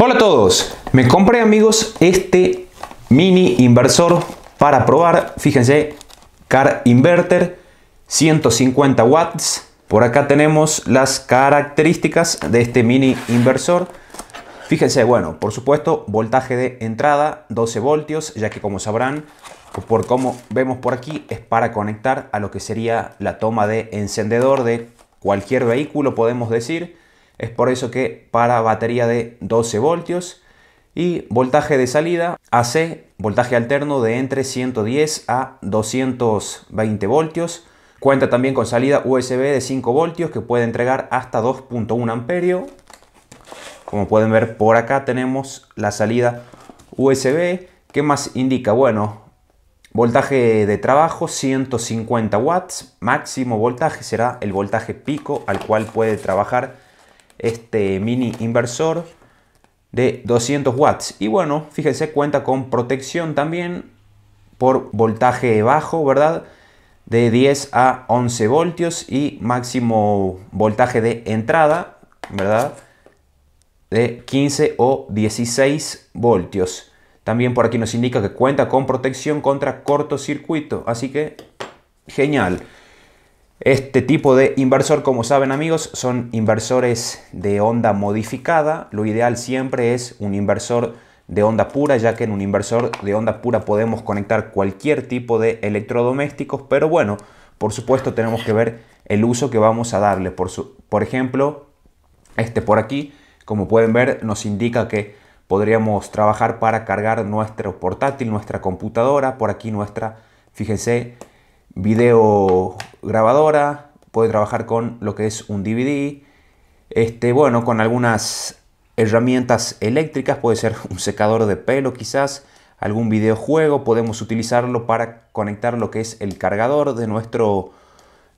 Hola a todos, me compré amigos este mini inversor para probar, fíjense, car inverter 150 watts. Por acá tenemos las características de este mini inversor. Fíjense, bueno, por supuesto, voltaje de entrada 12 voltios, ya que como sabrán, por como vemos por aquí, es para conectar a lo que sería la toma de encendedor de cualquier vehículo, podemos decir. Es por eso que para batería de 12 voltios y voltaje de salida AC, voltaje alterno de entre 110 a 220 voltios. Cuenta también con salida USB de 5 voltios que puede entregar hasta 2.1 amperio. Como pueden ver por acá tenemos la salida USB. ¿Qué más indica? Bueno, voltaje de trabajo 150 watts. Máximo voltaje será el voltaje pico al cual puede trabajar este mini inversor de 200 watts. Y bueno, fíjense, cuenta con protección también por voltaje bajo, ¿verdad? De 10 a 11 voltios y máximo voltaje de entrada, ¿verdad? De 15 o 16 voltios. También por aquí nos indica que cuenta con protección contra cortocircuito, así que genial. Este tipo de inversor, como saben amigos, son inversores de onda modificada. Lo ideal siempre es un inversor de onda pura, ya que en un inversor de onda pura podemos conectar cualquier tipo de electrodomésticos, pero bueno, por supuesto tenemos que ver el uso que vamos a darle. Por, su, por ejemplo, este por aquí, como pueden ver, nos indica que podríamos trabajar para cargar nuestro portátil, nuestra computadora, por aquí nuestra, fíjense, video grabadora, puede trabajar con lo que es un DVD, este, bueno, con algunas herramientas eléctricas, puede ser un secador de pelo quizás, algún videojuego, podemos utilizarlo para conectar lo que es el cargador de nuestro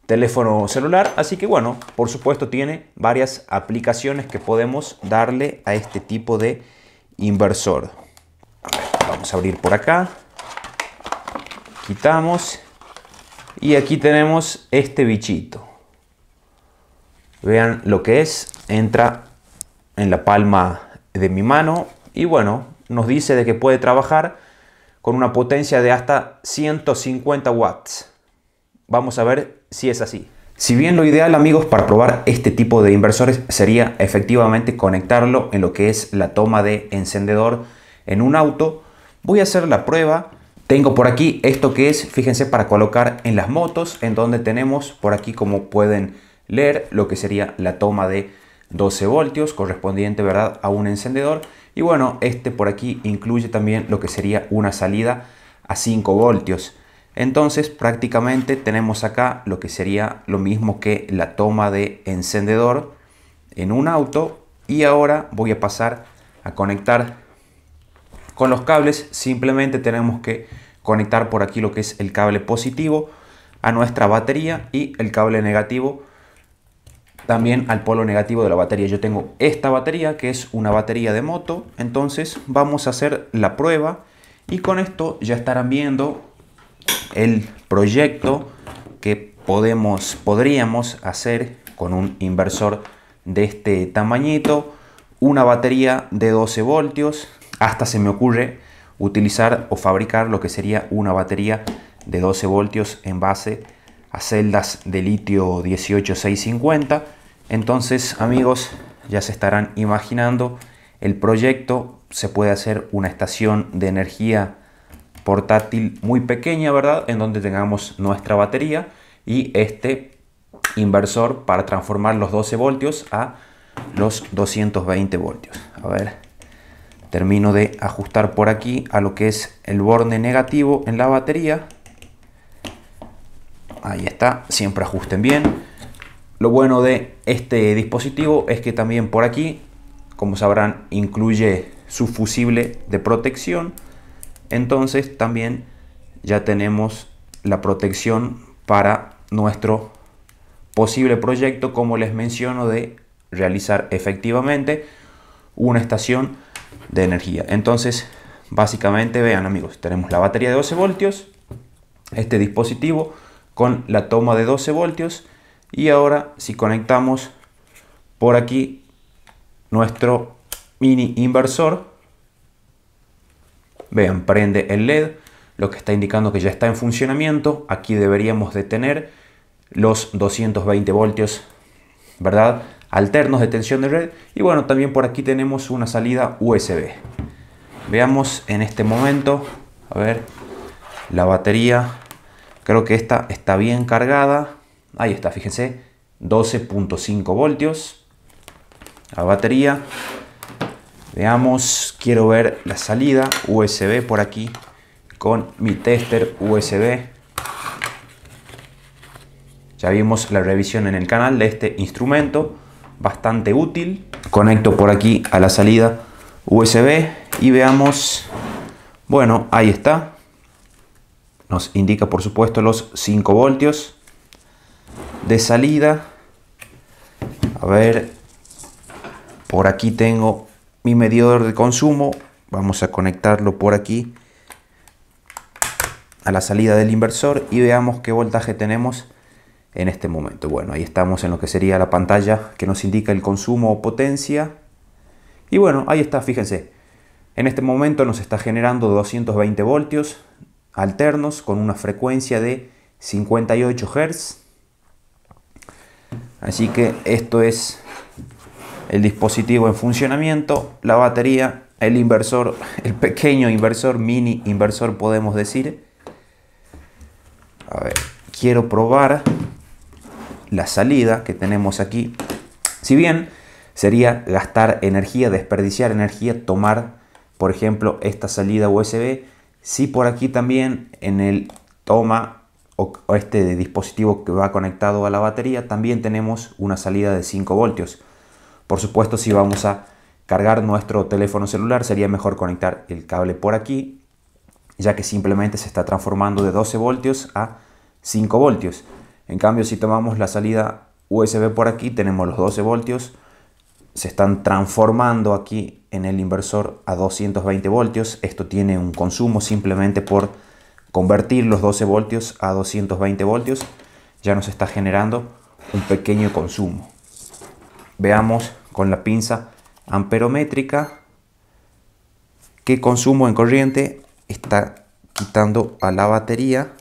teléfono celular. Así que bueno, por supuesto tiene varias aplicaciones que podemos darle a este tipo de inversor. Vamos a abrir por acá. Quitamos y aquí tenemos este bichito. Vean lo que es. Entra en la palma de mi mano. Y bueno, nos dice de que puede trabajar con una potencia de hasta 150 watts. Vamos a ver si es así. Si bien lo ideal amigos para probar este tipo de inversores sería efectivamente conectarlo en lo que es la toma de encendedor en un auto, voy a hacer la prueba tengo por aquí esto que es, fíjense, para colocar en las motos, en donde tenemos por aquí como pueden leer lo que sería la toma de 12 voltios correspondiente ¿verdad? a un encendedor. Y bueno, este por aquí incluye también lo que sería una salida a 5 voltios. Entonces prácticamente tenemos acá lo que sería lo mismo que la toma de encendedor en un auto. Y ahora voy a pasar a conectar con los cables simplemente tenemos que conectar por aquí lo que es el cable positivo a nuestra batería y el cable negativo también al polo negativo de la batería. Yo tengo esta batería que es una batería de moto, entonces vamos a hacer la prueba y con esto ya estarán viendo el proyecto que podemos, podríamos hacer con un inversor de este tamañito, una batería de 12 voltios, hasta se me ocurre utilizar o fabricar lo que sería una batería de 12 voltios en base a celdas de litio 18650. Entonces, amigos, ya se estarán imaginando el proyecto. Se puede hacer una estación de energía portátil muy pequeña, ¿verdad? En donde tengamos nuestra batería y este inversor para transformar los 12 voltios a los 220 voltios. A ver, termino de ajustar por aquí a lo que es el borde negativo en la batería ahí está siempre ajusten bien lo bueno de este dispositivo es que también por aquí como sabrán incluye su fusible de protección entonces también ya tenemos la protección para nuestro posible proyecto como les menciono de realizar efectivamente una estación de energía. Entonces, básicamente, vean amigos, tenemos la batería de 12 voltios, este dispositivo con la toma de 12 voltios y ahora si conectamos por aquí nuestro mini inversor, vean, prende el LED, lo que está indicando que ya está en funcionamiento, aquí deberíamos de tener los 220 voltios, ¿verdad? alternos de tensión de red. Y bueno, también por aquí tenemos una salida USB. Veamos en este momento, a ver, la batería. Creo que esta está bien cargada. Ahí está, fíjense, 12.5 voltios. La batería. Veamos, quiero ver la salida USB por aquí con mi tester USB. Ya vimos la revisión en el canal de este instrumento bastante útil. Conecto por aquí a la salida USB y veamos, bueno, ahí está. Nos indica por supuesto los 5 voltios de salida. A ver, por aquí tengo mi medidor de consumo. Vamos a conectarlo por aquí a la salida del inversor y veamos qué voltaje tenemos en este momento. Bueno, ahí estamos en lo que sería la pantalla que nos indica el consumo o potencia. Y bueno, ahí está, fíjense. En este momento nos está generando 220 voltios alternos con una frecuencia de 58 Hz. Así que esto es el dispositivo en funcionamiento, la batería, el inversor, el pequeño inversor, mini inversor podemos decir. A ver, quiero probar la salida que tenemos aquí. Si bien sería gastar energía, desperdiciar energía, tomar, por ejemplo, esta salida USB. Si por aquí también en el toma o, este dispositivo que va conectado a la batería, también tenemos una salida de 5 voltios. Por supuesto, si vamos a cargar nuestro teléfono celular, sería mejor conectar el cable por aquí, ya que simplemente se está transformando de 12 voltios a 5 voltios. En cambio, si tomamos la salida USB por aquí, tenemos los 12 voltios, se están transformando aquí en el inversor a 220 voltios. Esto tiene un consumo simplemente por convertir los 12 voltios a 220 voltios. Ya nos está generando un pequeño consumo. Veamos con la pinza amperométrica qué consumo en corriente está quitando a la batería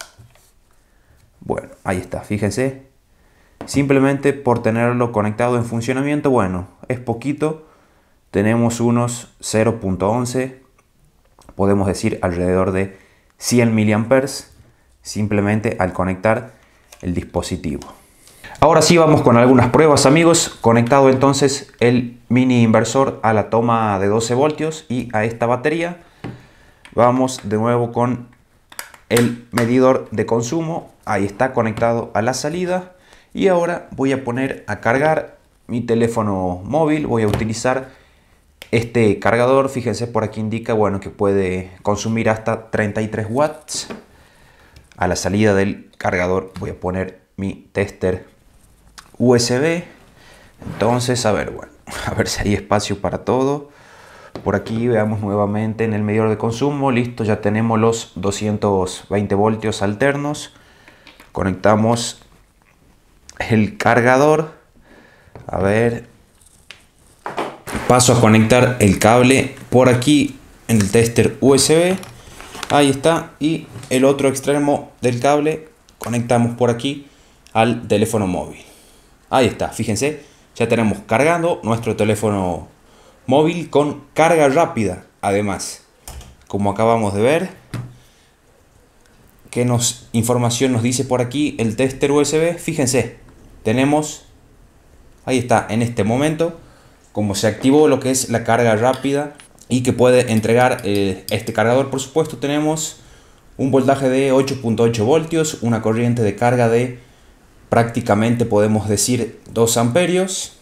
bueno, ahí está, fíjense. Simplemente por tenerlo conectado en funcionamiento, bueno, es poquito. Tenemos unos 0.11, podemos decir alrededor de 100 miliamperes simplemente al conectar el dispositivo. Ahora sí vamos con algunas pruebas amigos, conectado entonces el mini inversor a la toma de 12 voltios y a esta batería. Vamos de nuevo con el medidor de consumo Ahí está conectado a la salida. Y ahora voy a poner a cargar mi teléfono móvil. Voy a utilizar este cargador. Fíjense por aquí indica bueno, que puede consumir hasta 33 watts. A la salida del cargador voy a poner mi tester USB. Entonces, a ver, bueno, a ver si hay espacio para todo. Por aquí veamos nuevamente en el medidor de consumo, listo, ya tenemos los 220 voltios alternos. Conectamos el cargador. A ver. Paso a conectar el cable por aquí en el tester USB. Ahí está. Y el otro extremo del cable conectamos por aquí al teléfono móvil. Ahí está. Fíjense, ya tenemos cargando nuestro teléfono móvil con carga rápida. Además, como acabamos de ver, ¿Qué nos, información nos dice por aquí el tester USB? Fíjense, tenemos, ahí está, en este momento, como se activó lo que es la carga rápida y que puede entregar eh, este cargador, por supuesto, tenemos un voltaje de 8.8 voltios, una corriente de carga de prácticamente podemos decir 2 amperios.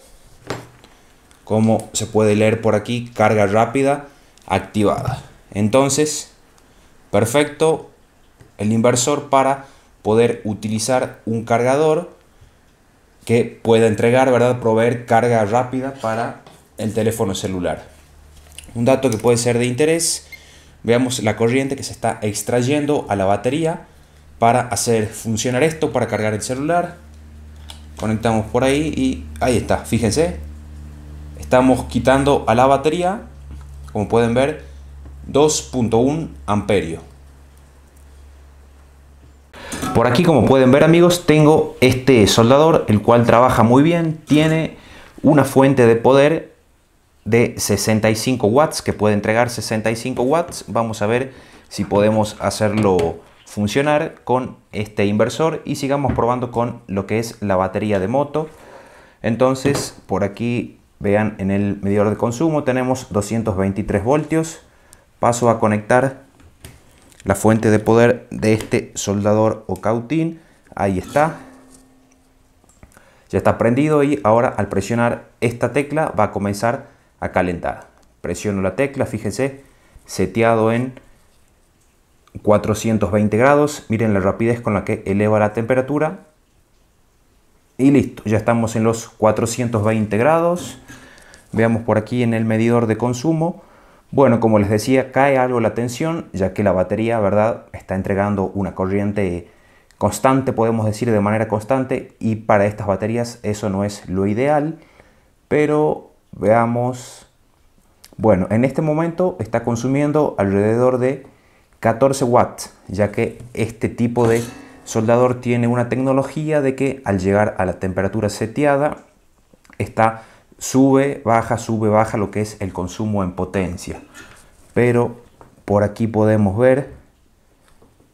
Como se puede leer por aquí, carga rápida activada. Entonces, perfecto, el inversor para poder utilizar un cargador que pueda entregar, ¿verdad? Proveer carga rápida para el teléfono celular. Un dato que puede ser de interés, veamos la corriente que se está extrayendo a la batería para hacer funcionar esto, para cargar el celular. Conectamos por ahí y ahí está, fíjense. Estamos quitando a la batería, como pueden ver, 2.1 amperio. Por aquí, como pueden ver amigos, tengo este soldador, el cual trabaja muy bien. Tiene una fuente de poder de 65 watts, que puede entregar 65 watts. Vamos a ver si podemos hacerlo funcionar con este inversor y sigamos probando con lo que es la batería de moto. Entonces, por aquí vean en el medidor de consumo tenemos 223 voltios. Paso a conectar la fuente de poder de este soldador o cautín. Ahí está. Ya está prendido y ahora al presionar esta tecla va a comenzar a calentar. Presiono la tecla, fíjense, seteado en 420 grados. Miren la rapidez con la que eleva la temperatura. Y listo, ya estamos en los 420 grados. Veamos por aquí en el medidor de consumo. Bueno, como les decía, cae algo la tensión, ya que la batería, ¿verdad?, está entregando una corriente constante, podemos decir de manera constante, y para estas baterías eso no es lo ideal, pero veamos, bueno, en este momento está consumiendo alrededor de 14 watts, ya que este tipo de soldador tiene una tecnología de que al llegar a la temperatura seteada está sube, baja, sube, baja lo que es el consumo en potencia. Pero por aquí podemos ver,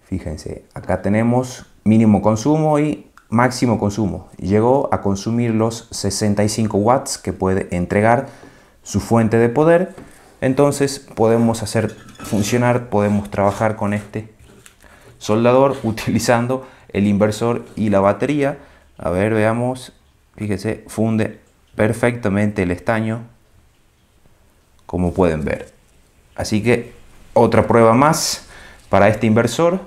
fíjense, acá tenemos mínimo consumo y máximo consumo. Llegó a consumir los 65 watts que puede entregar su fuente de poder. Entonces podemos hacer funcionar, podemos trabajar con este soldador utilizando el inversor y la batería. A ver, veamos, fíjense, funde perfectamente el estaño, como pueden ver. Así que otra prueba más para este inversor.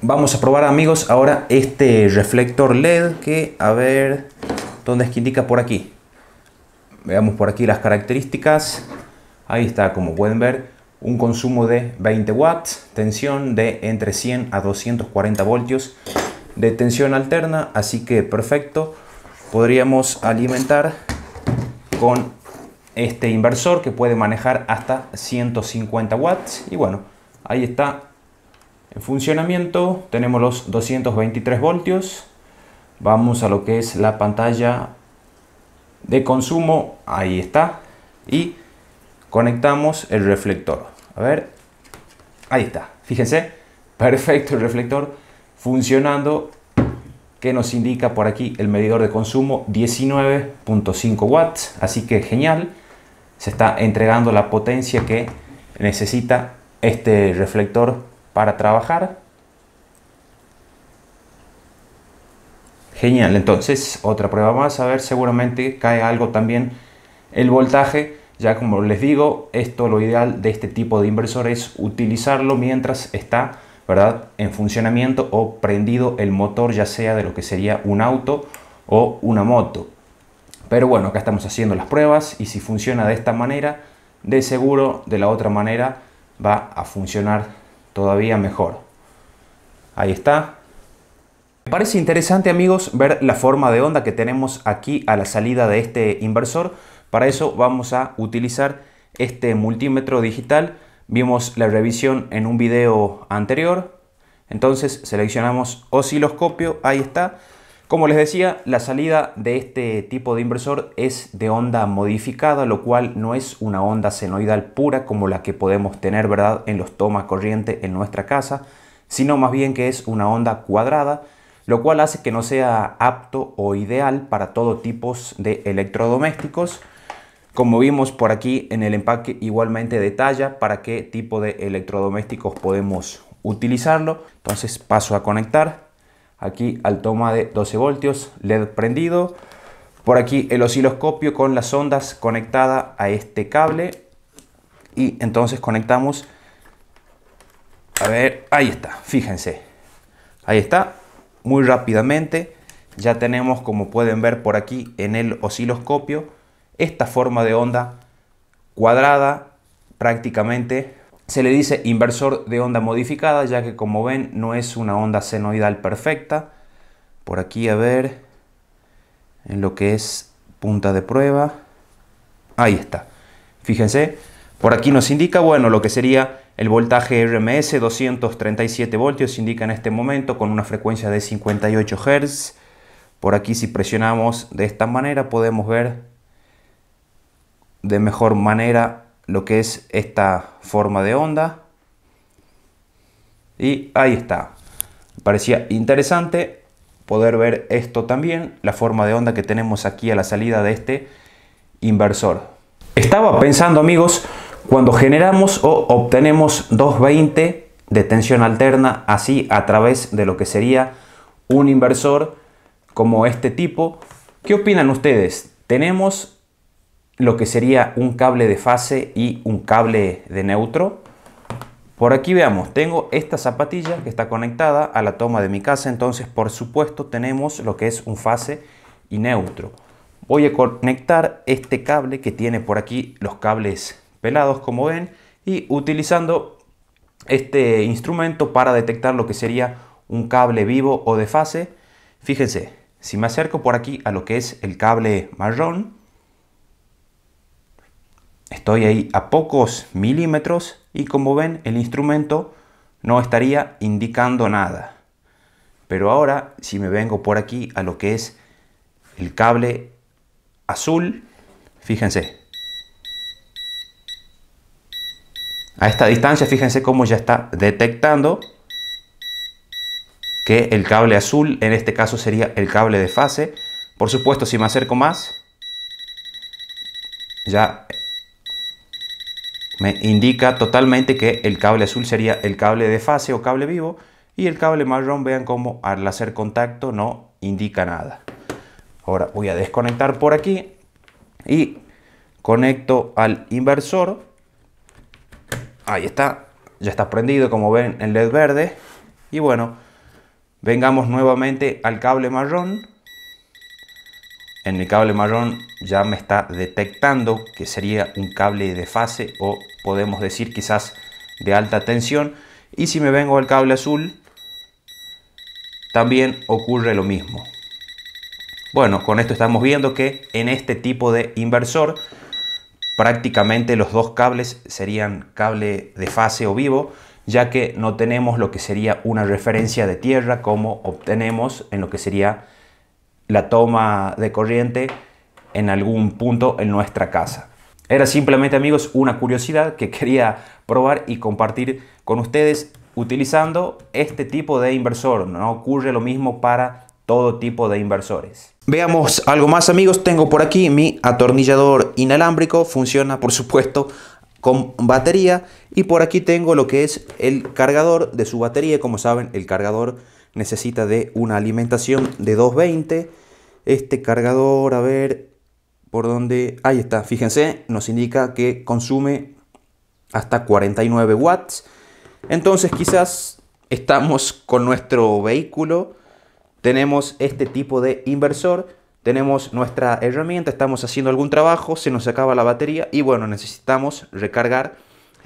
Vamos a probar amigos ahora este reflector LED que a ver dónde es que indica por aquí. Veamos por aquí las características. Ahí está como pueden ver un consumo de 20 watts, tensión de entre 100 a 240 voltios de tensión alterna, así que perfecto podríamos alimentar con este inversor que puede manejar hasta 150 watts y bueno ahí está en funcionamiento tenemos los 223 voltios vamos a lo que es la pantalla de consumo ahí está y conectamos el reflector a ver ahí está fíjense perfecto el reflector funcionando que nos indica por aquí el medidor de consumo 19.5 watts. Así que genial, se está entregando la potencia que necesita este reflector para trabajar. Genial, entonces otra prueba más, a ver, seguramente cae algo también el voltaje. Ya como les digo, esto lo ideal de este tipo de inversor es utilizarlo mientras está en funcionamiento o prendido el motor, ya sea de lo que sería un auto o una moto. Pero bueno, acá estamos haciendo las pruebas y si funciona de esta manera, de seguro de la otra manera va a funcionar todavía mejor. Ahí está. Me parece interesante amigos ver la forma de onda que tenemos aquí a la salida de este inversor. Para eso vamos a utilizar este multímetro digital Vimos la revisión en un video anterior. Entonces seleccionamos osciloscopio, ahí está. Como les decía, la salida de este tipo de inversor es de onda modificada, lo cual no es una onda senoidal pura como la que podemos tener ¿verdad? en los tomas corriente en nuestra casa, sino más bien que es una onda cuadrada, lo cual hace que no sea apto o ideal para todo tipos de electrodomésticos como vimos por aquí en el empaque igualmente detalla para qué tipo de electrodomésticos podemos utilizarlo. Entonces paso a conectar aquí al toma de 12 voltios, LED prendido. Por aquí el osciloscopio con las ondas conectada a este cable. Y entonces conectamos. A ver, ahí está, fíjense. Ahí está, muy rápidamente. Ya tenemos, como pueden ver por aquí en el osciloscopio, esta forma de onda cuadrada prácticamente se le dice inversor de onda modificada, ya que como ven no es una onda senoidal perfecta. Por aquí a ver, en lo que es punta de prueba, ahí está. Fíjense, por aquí nos indica, bueno, lo que sería el voltaje RMS 237 voltios, indica en este momento con una frecuencia de 58 Hz. Por aquí si presionamos de esta manera podemos ver de mejor manera lo que es esta forma de onda. Y ahí está. parecía interesante poder ver esto también, la forma de onda que tenemos aquí a la salida de este inversor. Estaba pensando amigos, cuando generamos o obtenemos 220 de tensión alterna, así a través de lo que sería un inversor como este tipo, ¿qué opinan ustedes? ¿Tenemos lo que sería un cable de fase y un cable de neutro. Por aquí veamos, tengo esta zapatilla que está conectada a la toma de mi casa, entonces por supuesto tenemos lo que es un fase y neutro. Voy a conectar este cable que tiene por aquí los cables pelados como ven y utilizando este instrumento para detectar lo que sería un cable vivo o de fase. Fíjense, si me acerco por aquí a lo que es el cable marrón, Estoy ahí a pocos milímetros y como ven el instrumento no estaría indicando nada. Pero ahora si me vengo por aquí a lo que es el cable azul, fíjense. A esta distancia fíjense cómo ya está detectando que el cable azul en este caso sería el cable de fase. Por supuesto si me acerco más, ya me indica totalmente que el cable azul sería el cable de fase o cable vivo y el cable marrón vean cómo al hacer contacto no indica nada. Ahora voy a desconectar por aquí y conecto al inversor. Ahí está, ya está prendido como ven en LED verde. Y bueno, vengamos nuevamente al cable marrón. En el cable marrón ya me está detectando que sería un cable de fase o podemos decir quizás de alta tensión. Y si me vengo al cable azul, también ocurre lo mismo. Bueno, con esto estamos viendo que en este tipo de inversor prácticamente los dos cables serían cable de fase o vivo, ya que no tenemos lo que sería una referencia de tierra como obtenemos en lo que sería la toma de corriente en algún punto en nuestra casa. Era simplemente amigos una curiosidad que quería probar y compartir con ustedes utilizando este tipo de inversor. No ocurre lo mismo para todo tipo de inversores. Veamos algo más amigos. Tengo por aquí mi atornillador inalámbrico. Funciona por supuesto con batería. Y por aquí tengo lo que es el cargador de su batería. Como saben el cargador necesita de una alimentación de 220. Este cargador, a ver, por donde, ahí está, fíjense, nos indica que consume hasta 49 watts. Entonces quizás estamos con nuestro vehículo, tenemos este tipo de inversor, tenemos nuestra herramienta, estamos haciendo algún trabajo, se nos acaba la batería y bueno, necesitamos recargar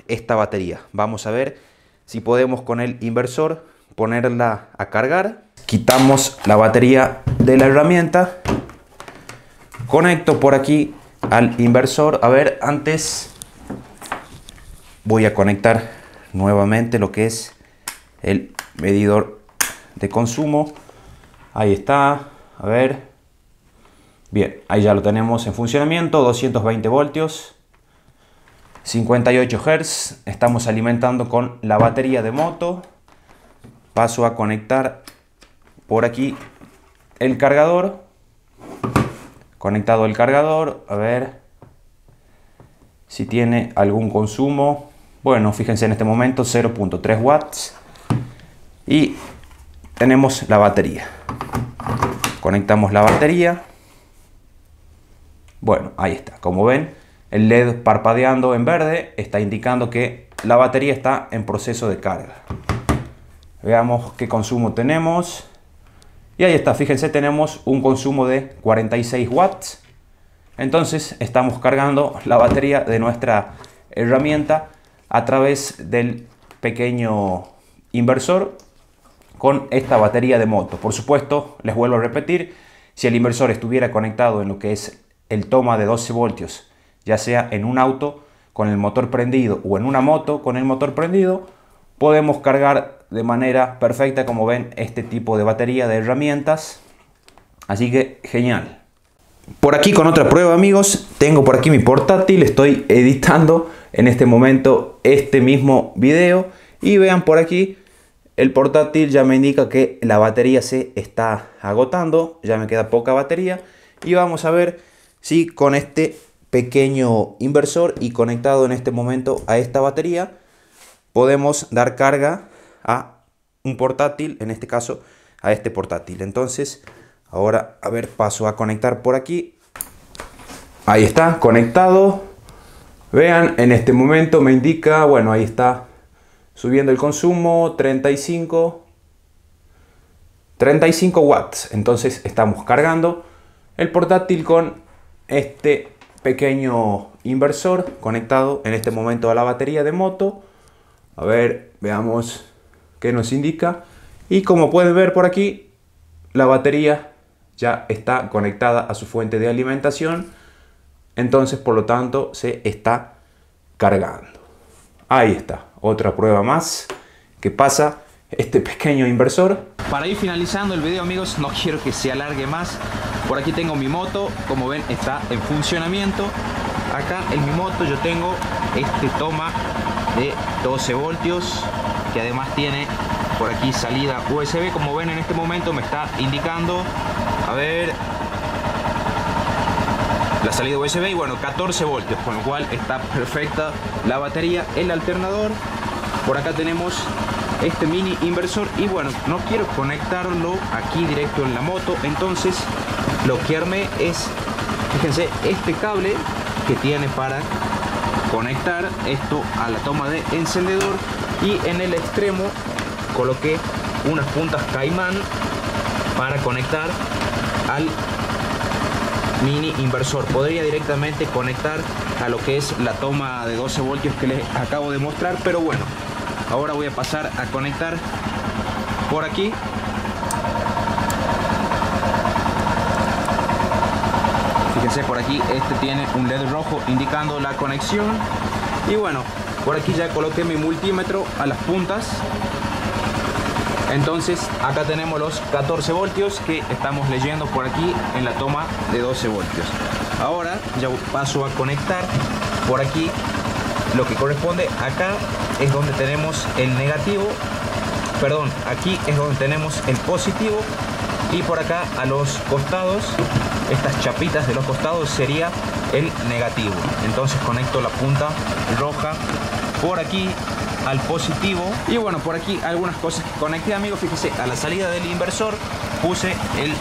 esta batería. Vamos a ver si podemos con el inversor ponerla a cargar. Quitamos la batería de la herramienta Conecto por aquí al inversor. A ver, antes voy a conectar nuevamente lo que es el medidor de consumo. Ahí está. A ver. Bien, ahí ya lo tenemos en funcionamiento. 220 voltios. 58 Hz. Estamos alimentando con la batería de moto. Paso a conectar por aquí el cargador conectado el cargador, a ver si tiene algún consumo. Bueno, fíjense en este momento 0.3 watts y tenemos la batería. Conectamos la batería. Bueno, ahí está. Como ven, el LED parpadeando en verde está indicando que la batería está en proceso de carga. Veamos qué consumo tenemos. Y ahí está, fíjense, tenemos un consumo de 46 watts. Entonces estamos cargando la batería de nuestra herramienta a través del pequeño inversor con esta batería de moto. Por supuesto, les vuelvo a repetir, si el inversor estuviera conectado en lo que es el toma de 12 voltios, ya sea en un auto con el motor prendido o en una moto con el motor prendido, podemos cargar de manera perfecta, como ven, este tipo de batería de herramientas. Así que genial. Por aquí con otra prueba amigos, tengo por aquí mi portátil, estoy editando en este momento este mismo video y vean por aquí el portátil ya me indica que la batería se está agotando, ya me queda poca batería y vamos a ver si con este pequeño inversor y conectado en este momento a esta batería podemos dar carga a un portátil, en este caso a este portátil. Entonces, ahora, a ver, paso a conectar por aquí. Ahí está, conectado. Vean, en este momento me indica, bueno, ahí está subiendo el consumo, 35, 35 watts. Entonces estamos cargando el portátil con este pequeño inversor conectado en este momento a la batería de moto. A ver, veamos que nos indica. Y como pueden ver por aquí, la batería ya está conectada a su fuente de alimentación. Entonces, por lo tanto, se está cargando. Ahí está, otra prueba más que pasa este pequeño inversor. Para ir finalizando el video amigos, no quiero que se alargue más. Por aquí tengo mi moto, como ven está en funcionamiento. Acá en mi moto yo tengo este toma de 12 voltios además tiene por aquí salida USB como ven en este momento me está indicando a ver la salida USB y bueno 14 voltios con lo cual está perfecta la batería el alternador por acá tenemos este mini inversor y bueno no quiero conectarlo aquí directo en la moto entonces lo que arme es fíjense este cable que tiene para conectar esto a la toma de encendedor y en el extremo coloqué unas puntas caimán para conectar al mini inversor podría directamente conectar a lo que es la toma de 12 voltios que les acabo de mostrar pero bueno ahora voy a pasar a conectar por aquí fíjense por aquí este tiene un led rojo indicando la conexión y bueno por aquí ya coloqué mi multímetro a las puntas. Entonces acá tenemos los 14 voltios que estamos leyendo por aquí en la toma de 12 voltios. Ahora ya paso a conectar por aquí lo que corresponde acá es donde tenemos el negativo perdón aquí es donde tenemos el positivo y por acá a los costados estas chapitas de los costados sería el negativo entonces conecto la punta roja por aquí al positivo y bueno por aquí algunas cosas que conecté amigos fíjense, a la salida del inversor puse el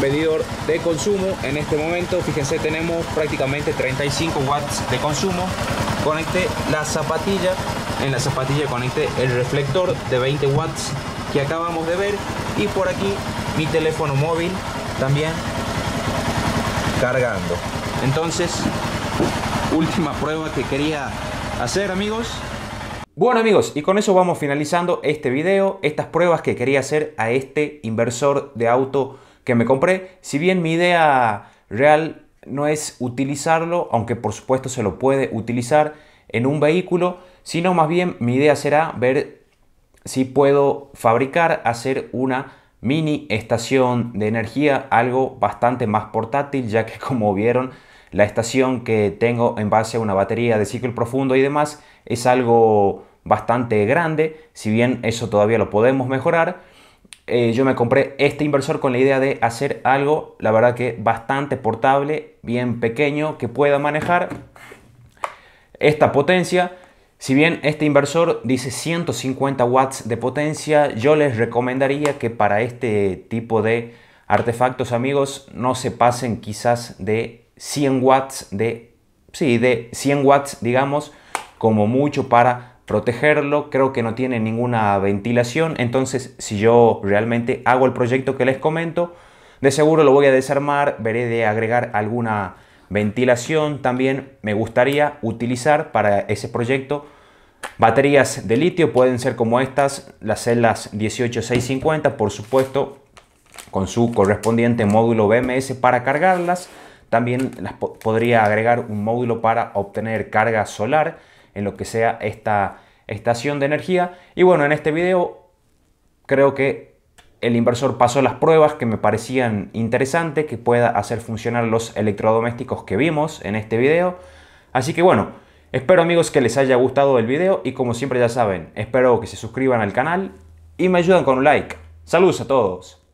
medidor de consumo en este momento fíjense tenemos prácticamente 35 watts de consumo conecté la zapatilla en la zapatilla conecté el reflector de 20 watts que acabamos de ver y por aquí mi teléfono móvil también cargando entonces última prueba que quería hacer amigos. Bueno amigos, y con eso vamos finalizando este video, estas pruebas que quería hacer a este inversor de auto que me compré. Si bien mi idea real no es utilizarlo, aunque por supuesto se lo puede utilizar en un vehículo, sino más bien mi idea será ver si puedo fabricar, hacer una mini estación de energía, algo bastante más portátil, ya que como vieron la estación que tengo en base a una batería de ciclo profundo y demás es algo bastante grande, si bien eso todavía lo podemos mejorar. Eh, yo me compré este inversor con la idea de hacer algo, la verdad que bastante portable, bien pequeño, que pueda manejar esta potencia. Si bien este inversor dice 150 watts de potencia, yo les recomendaría que para este tipo de artefactos, amigos, no se pasen quizás de 100 watts de, sí, de 100 watts, digamos, como mucho para protegerlo. Creo que no tiene ninguna ventilación, entonces si yo realmente hago el proyecto que les comento, de seguro lo voy a desarmar, veré de agregar alguna ventilación. También me gustaría utilizar para ese proyecto baterías de litio, pueden ser como estas, las celdas 18650, por supuesto, con su correspondiente módulo BMS para cargarlas. También podría agregar un módulo para obtener carga solar en lo que sea esta estación de energía. Y bueno, en este video creo que el inversor pasó las pruebas que me parecían interesantes, que pueda hacer funcionar los electrodomésticos que vimos en este video. Así que bueno, espero amigos que les haya gustado el video y como siempre ya saben, espero que se suscriban al canal y me ayuden con un like. Saludos a todos.